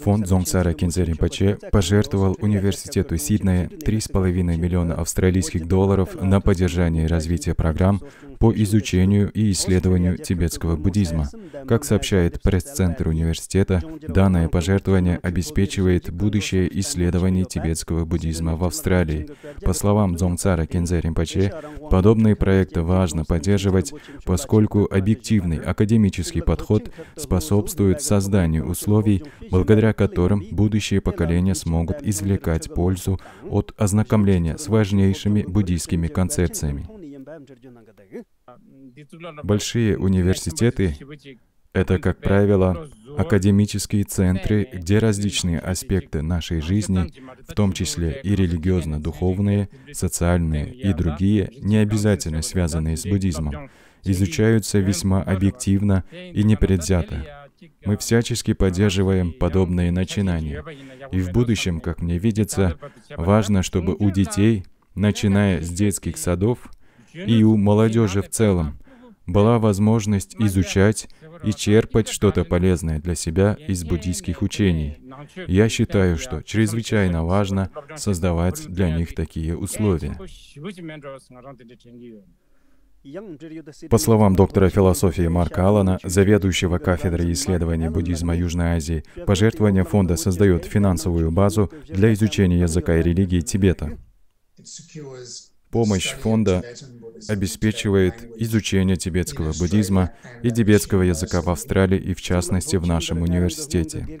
Фонд Зомсара Кинзер Римпаче пожертвовал Университету Сиднея 3,5 миллиона австралийских долларов на поддержание развития программ по изучению и исследованию тибетского буддизма. Как сообщает пресс-центр университета, данное пожертвование обеспечивает будущее исследований тибетского буддизма в Австралии. По словам Дзонгцара Кензе Римпаче, подобные проекты важно поддерживать, поскольку объективный академический подход способствует созданию условий, благодаря которым будущие поколения смогут извлекать пользу от ознакомления с важнейшими буддийскими концепциями. Большие университеты — это, как правило, академические центры, где различные аспекты нашей жизни, в том числе и религиозно-духовные, социальные и другие, не обязательно связанные с буддизмом, изучаются весьма объективно и непредвзято. Мы всячески поддерживаем подобные начинания. И в будущем, как мне видится, важно, чтобы у детей, начиная с детских садов, и у молодежи в целом была возможность изучать и черпать что-то полезное для себя из буддийских учений. Я считаю, что чрезвычайно важно создавать для них такие условия. По словам доктора философии Марка Аллана, заведующего кафедрой исследований буддизма Южной Азии, пожертвование фонда создает финансовую базу для изучения языка и религии Тибета. Помощь фонда обеспечивает изучение тибетского буддизма и тибетского языка в Австралии и, в частности, в нашем университете.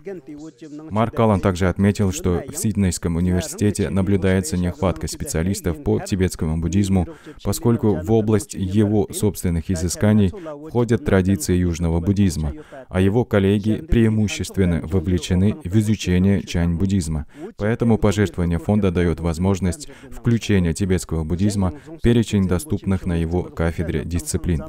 Марк Аллан также отметил, что в Сиднейском университете наблюдается нехватка специалистов по тибетскому буддизму, поскольку в область его собственных изысканий входят традиции южного буддизма, а его коллеги преимущественно вовлечены в изучение чань-буддизма. Поэтому пожертвование фонда дает возможность включения тибетского буддизма в перечень доступных преподаваемых на его кафедре дисциплин.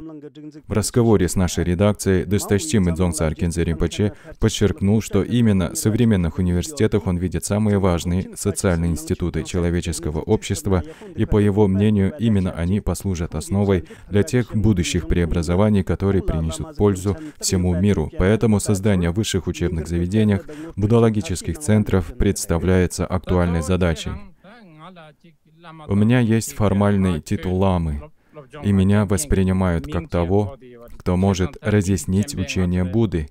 В разговоре с нашей редакцией досточтимый Дзонгса Аркензе Римпоче подчеркнул, что именно в современных университетах он видит самые важные социальные институты человеческого общества, и, по его мнению, именно они послужат основой для тех будущих преобразований, которые принесут пользу всему миру. Поэтому создание в высших учебных заведениях, будологических центров представляется актуальной задачей. У меня есть формальный титул ламы и меня воспринимают как того, кто может разъяснить учение Будды.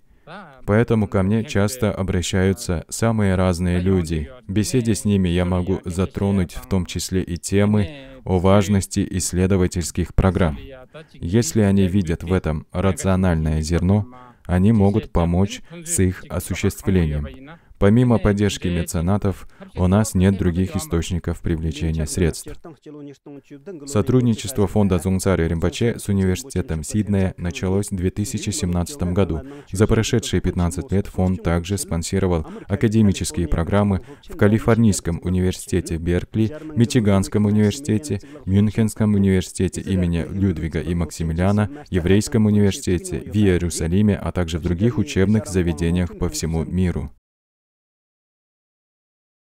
Поэтому ко мне часто обращаются самые разные люди. В беседе с ними я могу затронуть в том числе и темы о важности исследовательских программ. Если они видят в этом рациональное зерно, они могут помочь с их осуществлением. Помимо поддержки меценатов, у нас нет других источников привлечения средств. Сотрудничество фонда Зунцаря Римпаче с университетом Сиднея началось в 2017 году. За прошедшие 15 лет фонд также спонсировал академические программы в Калифорнийском университете Беркли, Мичиганском университете, Мюнхенском университете имени Людвига и Максимилиана, Еврейском университете, в Иерусалиме, а также в других учебных заведениях по всему миру.